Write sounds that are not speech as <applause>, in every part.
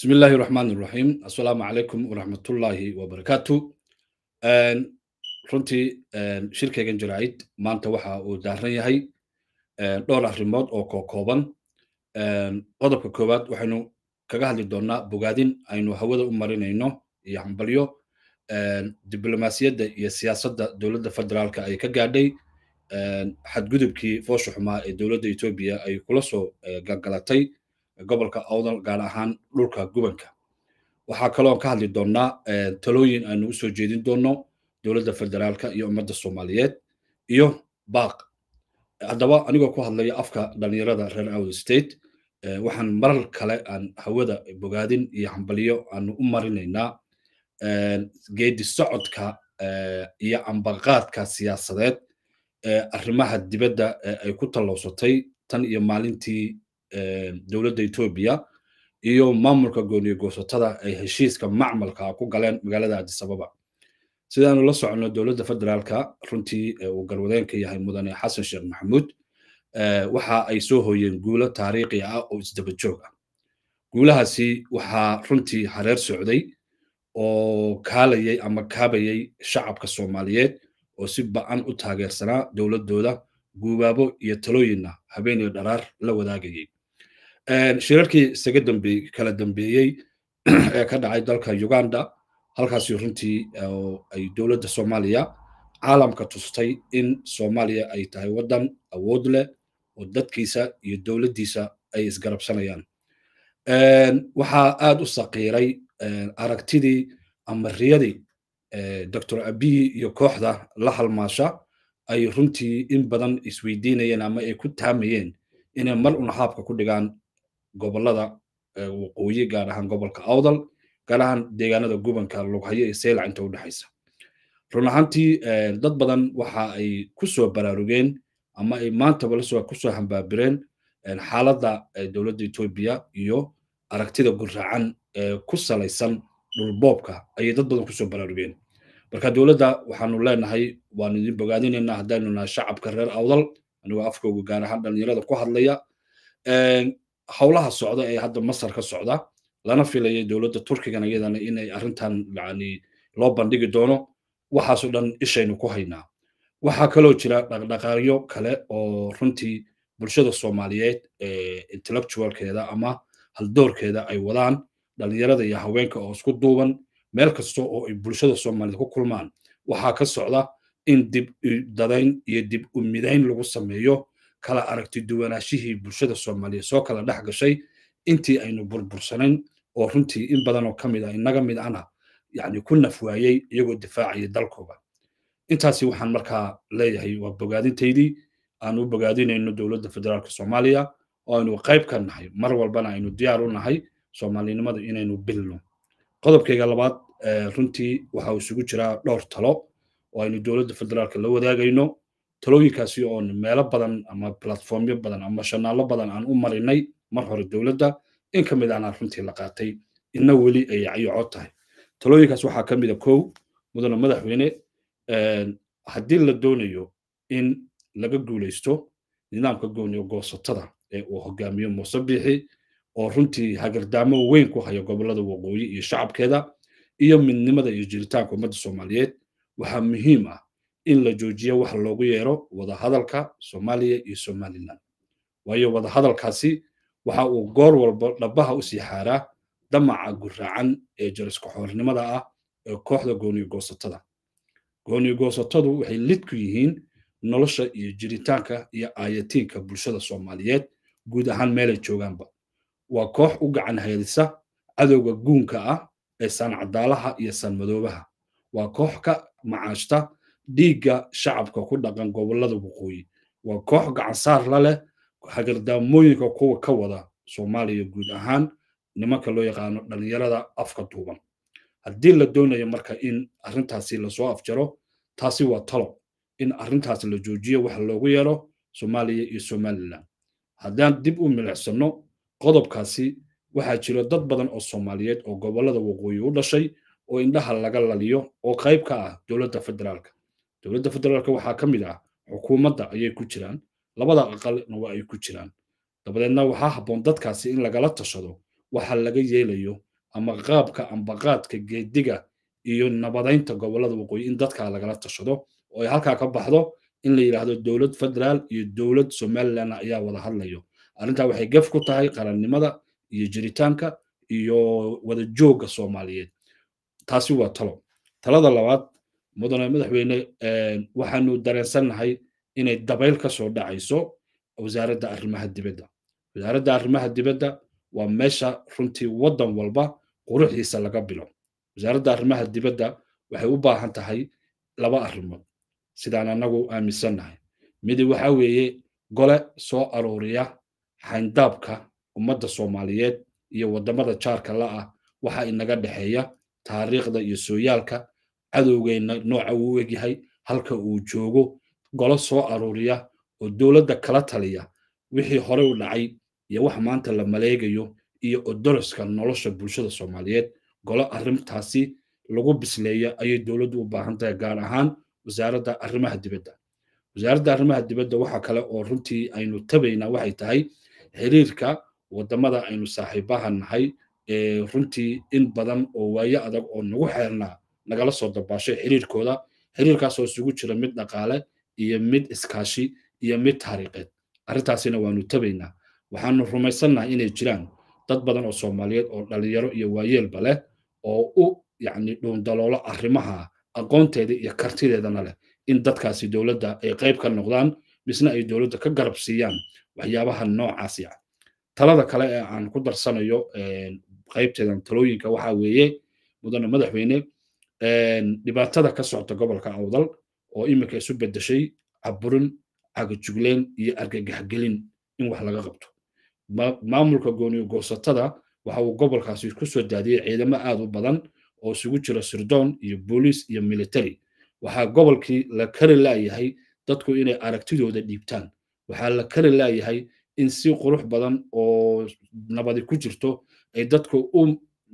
بسم الله الرحمن الرحيم assalaamu calaykum ورحمة الله وبركاته runtii shirkaygan jaraacid maanta waxa uu daaran yahay dhowr arrimood oo kookooban qodobka koowaad waxaynu kaga hadli doonnaa bogaadin aynu hawada u marinayno iyo hambalyo diblomaasiyadda iyo siyaasadda dowladda federaalka ay ka gaadhay xadgudubkii foosha xumaa ee dowladda etoobiya ay kula soo eh, gangalatay gobolka awdal gaar ahaan dhulka gubanka waxaa kaloo ka hadli doonaa eh, talooyin aanu usoo jeedin doono dowladda federaalk iyo ummadda soomaaliyeed iyo baaq haddaba anigoo ku hadlaya afka dhalinyarada reer awd state eh, waxaan marar kale aan hawada bogaadin iyo hambalyo aanu u marinaynaa eh, geedi socodka iyo ambaqaadka siyaasadeed ee arrimaha dibadda ay ku tallowsatay tan iyo maalintii dowladda etoobiya iyo maamulka gooniyo goosatada ay heshiiska macmalka ku galeen magaalada adisababa sidaanu la socono dowladda federaalka runtii uu garwadeenka yahay mudane xasan sheekh maxamuud waxa ay soo hooyeen guulo taariikhi ah oo isdabajoog ah guulahaasi waxaa runtii hareer socday oo kaalayay ama kaabayay shacabka soomaaliyeed oo si ba-an u taageersanaa dowladdooda guubaabo iyo talooyinna habeen iyo dharaar la wadaagayay shirarkii isaga dambe kala dambeeyey ee <clears throat> ka dhacay dalka uganda halkaasi runtii ay dowladda soomaaliya caalamka tustay in soomaaliya ay tahay waddan awood leh oo dadkiisa iyo dowladdiisa ay isgarabsanayaan waxaa aad u saqiiray aragtidii ama riyadii doctor abiyi iyo kooxda la halmaasha ay runtii in badan isweydiinayeen ama ay ku taamayeen inay mar unxaabka ku dhigaan gobolada waqooyi gaar ahaan gobolka awdal gaar ahaan deegaanada gubanka lughayo iyo seylac inta u run ahaantii dad badan waxa ay kusoo baraarugeen ama ay maantaba lasoo ku hambaabireen xaaladda dowladda etoobiya iyo aragtida gurracan ee ku salaysan dhulboobka ayay dad badan kusoo baraarugeen marka dowladda waxaanu leenahay waan idin bogaadinaynaa haddaynu nahay shacabka reer awdal anigoo afkooga gaar ahaan dhalinyarada ku hadlaya howlaha socda ee hadda masar ka socda lana filaya dowladda turkigana iyadana inay arrintan yani loo bandhigi doono waxaasoo dhan ishaynu ku haynaa waxaa kaloo jira dhaqdhaqaaqyo kale oo runtii bulshada soomaaliyeed ee intellectualkeeda ama haldoorkeeda ay wadaan dhallinyarada iyo haweenka oo isku duuban meel kasta oo ay bulshada soomaaliyed ku kulmaan waxaa ka socda in dib dadayn iyo dib u midayn lagu sameeyo kala aragti duwanaashihii bulshada soomaaliyeed soo kala dhex gashay intii aynu burbursanayn oo runtii in badanoo ka mid a ah, inaga mid ana yani ku nafwaayey iyagoo difaacaya dalkooba intaasi waxaan markaa leeyahay waa bogaadintaydii aanu u bogaadinayno dowladda federaalka soomaaliya oo aynu qayb ka nahay mar walbana aynu diyaar u nahay soomaalinimada inaynu bilno qodobkayga labaad runtii waxa isugu jiraa dhowr talo oo aynu dowladda federaalka la wadaagayno talooyinkaasi oon meelo badan ama platformyo badan ama shanaalo badan aan u marinay mar hore dowladda in ka mid aanaa runtii la qaatay ina weli ay cayocod tahay talooyinkaas waxaa ka mid a ah kow mudane madaxweyne haddii la doonayo in laga guuleysto nidaamka gooniyo goosatada ee uu hogaamiyo muuse biixi oo runtii hagardaamo weyn ku haya gobollada waqooyi iyo shacabkeeda iyo midnimada iyo jiritaanka ummadda soomaaliyeed waxaa muhiim ah in la joojiyo wax loogu yeero wadahadalka soomaaliya iyo somalilan waayo wadahadalkaasi waxa uu goor walba dhabbaha u sii xaaraa damaca guraacan ee jariskoxoornimada ah ee kooxda gooniyo goosatada gooniyo goosatadu waxay lid ku yihiin nolosha iyo jiritaanka iyo ayatiinka bulshada soomaaliyeed guud ahaan meelay joogaanba waa koox u gacan haydisa cadowga guunka ah ee saan cadaalaha iyo saan madoobaha waa koox ka macaashta dhiigga shacabka ku dhaqan gobolada waqooyi waa koox gacansaar la leh hagardaamooyinka kuwa ka wada soomaaliya guud ahaan nimanka loo yaqaano dhallinyarada afka duuban haddii la doonayo marka in arrintaasi lasoo afjaro taasi waa talo in arrintaas la joojiyo waxa loogu yeero soomaaliya iyo somalilan haddaan dib u milicsano qodobkaasi waxaa jiro dad badan oo soomaaliyeed oo gobolada waqooyi u dhashay oo indhaha laga laliyo oo qayb ka ah dowladda federaalka dowladda federaalk waxaa ka mid ah xukuumadda ayay ku jiraan labada aqalna waa ay ku jiraan dabadeedna waxaa habboon dadkaasi in lagala tashado waxa laga yeelayo ama qaabka ambaqaadka geediga iyo nabadaynta gobollada waqooyi in dadkaa lagala tashado oo ay halkaa ka baxdo in la yidhaahdo dowlad federaal iyo dowlad somalilan ayaa wada hadlayo arrintaa waxay gef ku tahay qarannimada iyo jiritaanka iyo wada joogga soomaaliyeed taasi waa talo talada labaad mudane madaxweyne eh, waxaanu dareensannahay inay dabayl ka soo dhacayso wasaaradda arrimaha dibadda wasaaradda arrimaha dibadda waa meesha runtii waddan walba quruxdiisa laga bilo wasaaradda arrimaha dibadda waxay u baahan tahay laba arrimood sidaan anagu aaminsannahay midi waxaa weeye gole soo arooriya xayndaabka ummadda soomaaliyeed iyo waddamada jaarka la ah waxa inaga dhexeeya taariikhda iyo sooyaalka cadowgayna nooca uu u egyahay halka uu joogo golo soo aruuriya oo dowladda kala taliya wixii hore u dhacay iyo wax maanta la maleegayo iyo odoroska nolosha bulshada soomaaliyeed golo arrintaasi lagu bisleeyo ayay dowladdu u baahan tahay gaar ahaan wasaaradda arrimaha dibadda wasaaradda arrimaha dibadda waxaa kale oo runtii aynu tabaynaa waxay tahay xiriirka waddamada aynu saaxiibaha nahay ee runtii in badan oo waayo adag oo nagu xeernaa nagala soo dabaashay xiriirkooda xiriirkaasoo isugu jira mid dhaqaale iyo mid iskaashi iyo mid taariikheed arrintaasina waanu tabaynaa waxaanu rumaysannaha inay jiraan dad badan oo soomaaliyeed oo dhalinyaro iyo waayeelba leh oo u yacni dhuundaloolo arrimaha aqoonteeda iyo kartideedana leh in dadkaasi dowladda ay qayb ka noqdaan misna ay dowladda ka garab siiyaan waxyaabaha noocaasi ah talada kale ee aan ku darsanayo qaybteedan talooyinka waxaa weeye mudane madaxweyne dhibaatada ka socota gobolka awdal oo iminka isu bedeshay caburin cagajugleyn iyo argagaxgelin in wax laga qabto maamulka gooniyo goosatada waxa uu gobolkaasi ku soo daadiyey ciidamo aad u badan oo isugu jira sirdoon iyo booliis iyo military waxaa gobolkii la kari laayahay dadku inay aragtidooda dhiibtaan waxaa la kari laayahay in si qurux badan oo nabadi ku jirto ay dadku u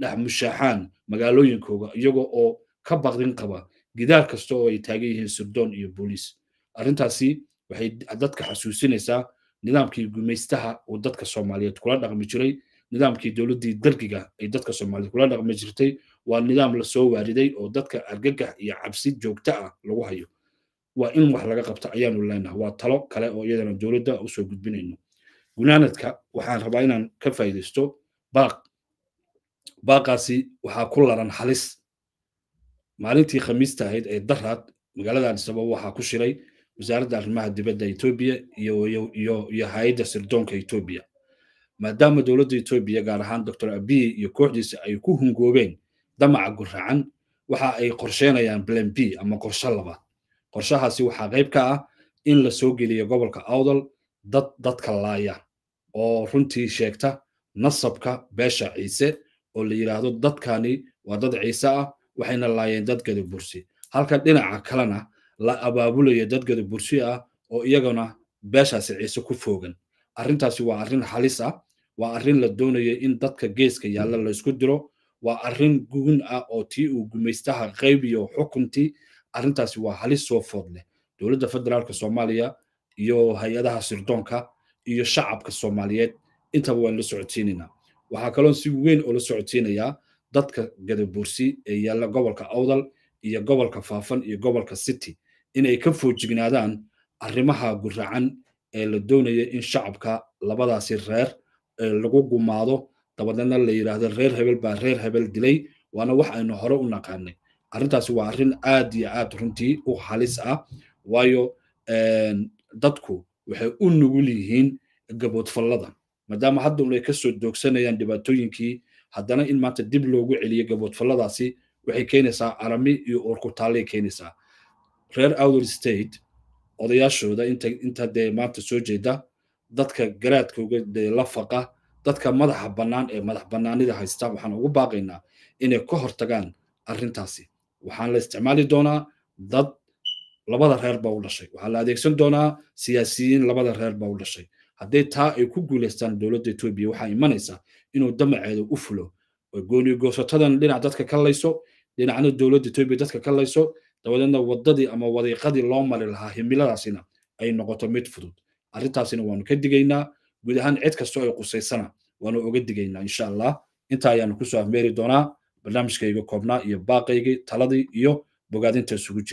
dhex mushaaxaan magaalooyinkooga iyago oo ka baqdin qaba gidaar kasta oo ay taagan yihiin sirdoon iyo booliis arrintaasi waxay dadka xasuusinaysaa nidaamkii gumaystaha uu dadka soomaaliyeed kula dhaqmi jiray nidaamkii dowladdii dargiga ay dadka soomaaliyeed kula dhaqmi jirtay waa nidaam lasoo waariday oo dadka argagax iyo cabsi joogta ah lagu hayo waa in wax laga qabto ayaanu leenaha waa talo kale oo iyadana dowladda usoo gudbinayno gunaanadka waxaan rabaa inaan ka faa'iidaysto baaq baaqaasi waxaa ku laran halis maalintii khamiista ahayd ee daraad magaalada adisababa waxaa ku shiray wasaaradda arrimaha dibadda etoobiya iyo hay-adda sirdoonka etoobiya maadaama dowladda etoobiya gaar ahaan doctor abiye iyo kooxdiisa ay ku hungoobeen damaca guracan waxa ay qorsheynayaan blan b ama qorsho labaad qorshahaasi waxaa qayb ka ah in la soo geliyo gobolka awdal dad dadka laaya oo runtii sheegta nasabka beesha ciise oo la yidhaahdo dadkani waa dad ciise ah waxayna laayeen dad gada bursi halka dhinaca kalena la abaabulayo dad gada bursi ah oo iyagana beeshaasi ciise ku foogan arrintaasi waa arrin halis ah waa arrin la doonayo in dadka geeska yaalla laysku diro waa arrin gugun ah oo tii uu gumaystaha qaybiyo xukuntii arrintaasi waa halis soo food leh dowladda federaalka soomaaliya iyo hay-adaha sirdoonka iyo shacabka soomaaliyeed intaba waan la socodsiinaynaa waxaa kaloo si weyn oo la socodsiinayaa dadka gadaboorsi ee yaalla gobolka awdal iyo gobolka faafan iyo gobolka city inay ka foojignaadaan arrimaha guracan ee la doonaya in shacabka labadaasi reer lagu gumaado dabadeedna la yidhaahdo reer hebel baa reer hebel dilay waana wax aynu hore u naqaanay arrintaasi waa arrin aad iyo aad runtii u halis ah waayo dadku waxay u nugul yihiin gaboodfallada maadaama hadda unay kasoo doogsanayaan dhibaatooyinkii haddana in maanta dib loogu celiyo gaboodfalladaasi waxay keenaysaa arami iyo urkutaallay keenaysaa reer outer state odayaashooda inta dee maanta soo jeeda dadka garaadkooga dee lafaqa dadka madaxa bannaan ee madax bannaanida haysta waxaan ugu baaqaynaa inay ka hortagaan arrintaasi waxaan la isticmaali doonaa dad labada reer baa u dhashay waxaa la adeegsan doonaa siyaasiyiin labada reer baa u dhashay hadday taa ay ku guuleystaan dowladda etoobiya waxaa imanaysa inuu damaceeda u fulo gooni goosatadan dhinac dadka ka layso dhinacna dowladda etoobiya dadka ka layso dabadeedna waddadii ama wadiiqadii loo mari lahaa himiladaasina ay noqoto mid fudud arrintaasina waanu ka digaynaa guud ahaan cid kasta ay qusaysana waanu oga digaynaa insha allah intaa ayaanu kusoo afmeeri doonaa barnaamijkayga koobnaa iyo baaqaygii taladii iyo bogaadinta isugu jira